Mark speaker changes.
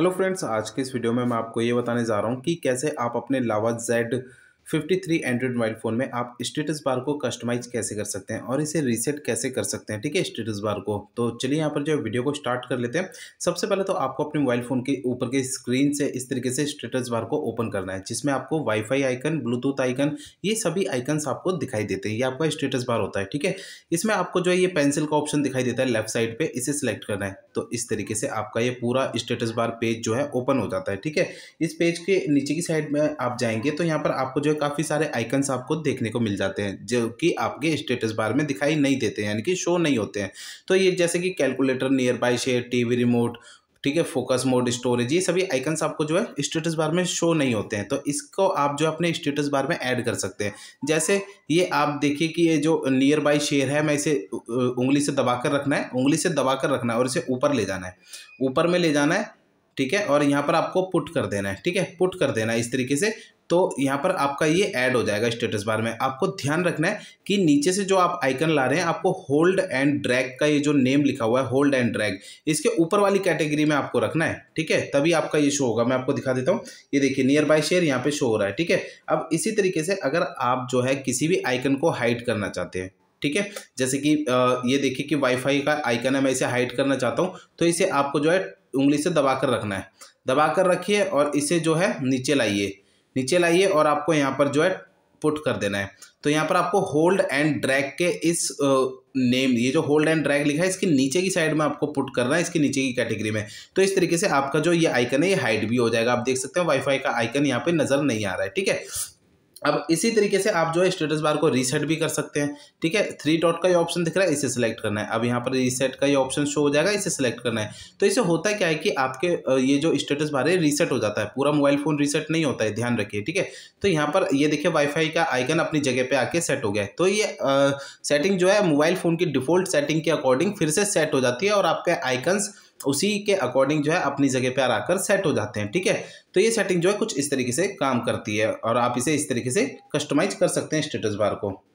Speaker 1: hello friends आज के इस वीडियो में मैं आपको ये बताने जा रहा हूँ कि कैसे आप अपने Lava Z 53 Android mobile phone में आप स्टेटस बार को कस्टमाइज कैसे कर सकते हैं और इसे रीसेट कैसे कर सकते हैं ठीक है स्टेटस बार को तो चलिए यहाँ पर जो है वीडियो को स्टार्ट कर लेते हैं सबसे पहले तो आपको अपने मोबाइल फ़ोन के ऊपर के स्क्रीन से इस तरीके से स्टेटस बार को ओपन करना है जिसमें आपको वाईफाई आइकन ब्लूटूथ आइकन ये सभी आइकन्स आपको दिखाई देते हैं ये आपका स्टेटस बार होता है ठीक है इसमें आपको जो है ये पेंसिल का ऑप्शन दिखाई देता है लेफ्ट साइड पर इसे सिलेक्ट करना है तो इस तरीके से आपका ये पूरा स्टेटस बार पेज जो है ओपन हो जाता है ठीक है इस पेज के नीचे की साइड में आप जाएंगे तो यहाँ पर आपको जो है काफ़ी सारे आइकन्स आपको देखने को मिल जाते हैं जो कि आपके स्टेटस बार में दिखाई नहीं देते यानी कि शो नहीं होते हैं तो ये जैसे कि calculator nearby share TV remote ठीक है फोकस मोड स्टोरेज ये सभी आइकन्स आपको जो है स्टेटस बार में शो नहीं होते हैं तो इसको आप जो अपने स्टेटस बार में ऐड कर सकते हैं जैसे ये आप देखिए कि ये जो नियर बाई शेयर है मैं इसे उंगली से दबा कर रखना है उंगली से दबा कर रखना है और इसे ऊपर ले जाना है ऊपर में ले जाना है ठीक है और यहाँ पर आपको पुट कर देना है ठीक है पुट कर देना है इस तरीके से तो यहाँ पर आपका ये ऐड हो जाएगा स्टेटस बार में आपको ध्यान रखना है कि नीचे से जो आप आइकन ला रहे हैं आपको होल्ड एंड ड्रैग का ये जो नेम लिखा हुआ है होल्ड एंड ड्रैग इसके ऊपर वाली कैटेगरी में आपको रखना है ठीक है तभी आपका ये शो होगा मैं आपको दिखा देता हूँ ये देखिए नियर बाय शेयर यहाँ पे शो हो रहा है ठीक है अब इसी तरीके से अगर आप जो है किसी भी आइकन को हाइड करना चाहते हैं ठीक है जैसे कि ये देखिए कि वाईफाई का आइकन है मैं इसे हाइड करना चाहता हूँ तो इसे आपको जो है उंगली से दबा कर रखना है दबा कर रखिए और इसे जो है नीचे लाइए नीचे लाइए और आपको यहाँ पर जो है पुट कर देना है तो यहाँ पर आपको होल्ड एंड ड्रैग के इस नेम ये जो होल्ड एंड ड्रैग लिखा है इसके नीचे की साइड में आपको पुट करना है इसके नीचे की कैटेगरी में तो इस तरीके से आपका जो ये आइकन है ये हाइड भी हो जाएगा आप देख सकते हैं वाईफाई का आइकन यहाँ पे नज़र नहीं आ रहा है ठीक है अब इसी तरीके से आप जो है स्टेटस बार को रीसेट भी कर सकते हैं ठीक है थ्री डॉट का ये ऑप्शन दिख रहा है इसे सेलेक्ट करना है अब यहाँ पर रीसेट का ये ऑप्शन शो हो जाएगा इसे सिलेक्ट करना है तो इसे होता क्या है कि आपके ये जो स्टेटस बार है रीसेट हो जाता है पूरा मोबाइल फ़ोन रीसेट नहीं होता है ध्यान रखिए ठीक है तो यहाँ पर ये देखिए वाईफाई का आइकन अपनी जगह पर आके सेट हो गया है तो ये सेटिंग जो है मोबाइल फ़ोन की डिफ़ॉल्ट सेटिंग के अकॉर्डिंग फिर से सेट हो जाती है और आपके आइकन्स उसी के अकॉर्डिंग जो है अपनी जगह पर आकर सेट हो जाते हैं ठीक है तो ये सेटिंग जो है कुछ इस तरीके से काम करती है और आप इसे इस तरीके से कस्टमाइज कर सकते हैं स्टेटस बार को